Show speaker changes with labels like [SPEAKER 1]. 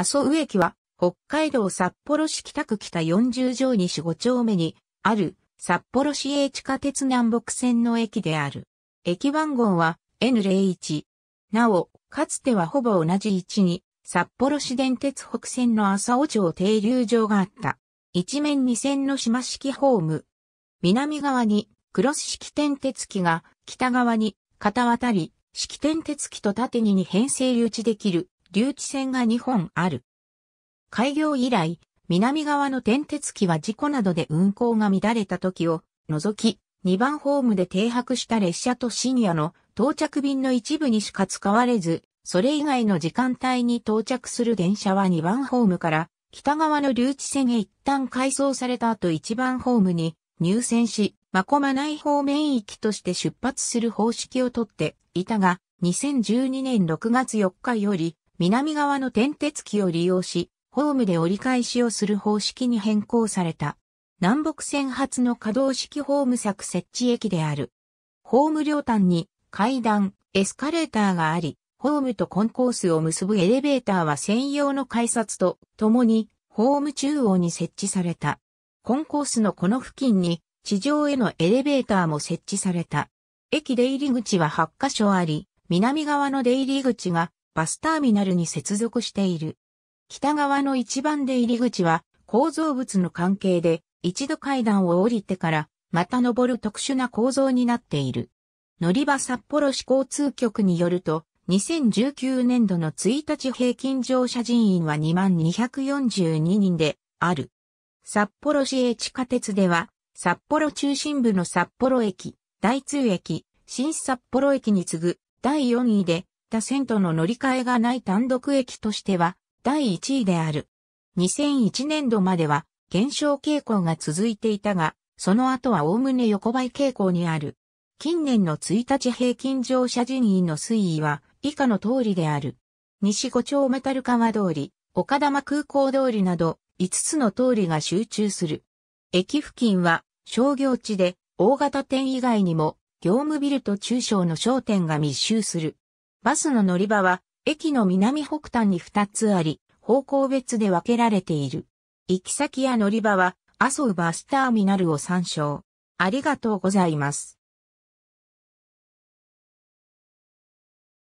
[SPEAKER 1] 阿蘇駅は、北海道札幌市北区北40条西5丁目に、ある、札幌市営地下鉄南北線の駅である。駅番号は N01。なお、かつてはほぼ同じ位置に、札幌市電鉄北線の麻尾町停留場があった。一面2線の島式ホーム。南側に、クロス式点鉄機が、北側に、片渡り、式転鉄機と縦に2編成留置できる、留置線が2本ある。開業以来、南側の転鉄機は事故などで運行が乱れた時を除き、2番ホームで停泊した列車と深夜の到着便の一部にしか使われず、それ以外の時間帯に到着する電車は2番ホームから北側の留置線へ一旦改装された後1番ホームに入線し、こまな内方面域として出発する方式をとっていたが、2012年6月4日より南側の転鉄機を利用し、ホームで折り返しをする方式に変更された。南北線発の可動式ホーム作設置駅である。ホーム両端に階段、エスカレーターがあり、ホームとコンコースを結ぶエレベーターは専用の改札と共にホーム中央に設置された。コンコースのこの付近に地上へのエレベーターも設置された。駅出入り口は8カ所あり、南側の出入り口がバスターミナルに接続している。北側の一番出入り口は構造物の関係で一度階段を降りてからまた登る特殊な構造になっている。乗り場札幌市交通局によると2019年度の1日平均乗車人員は2242人である。札幌市営地下鉄では札幌中心部の札幌駅、大通駅、新札幌駅に次ぐ第4位でった線との乗り換えがない単独駅としては第1位である。2001年度までは減少傾向が続いていたが、その後は概ね横ばい傾向にある。近年の1日平均乗車人員の推移は以下の通りである。西五丁タル川通り、岡玉空港通りなど5つの通りが集中する。駅付近は商業地で大型店以外にも業務ビルと中小の商店が密集する。バスの乗り場は、駅の南北端に2つあり、方向別で分けられている。行き先や乗り場は、麻生バスターミナルを参照。ありがとうございます。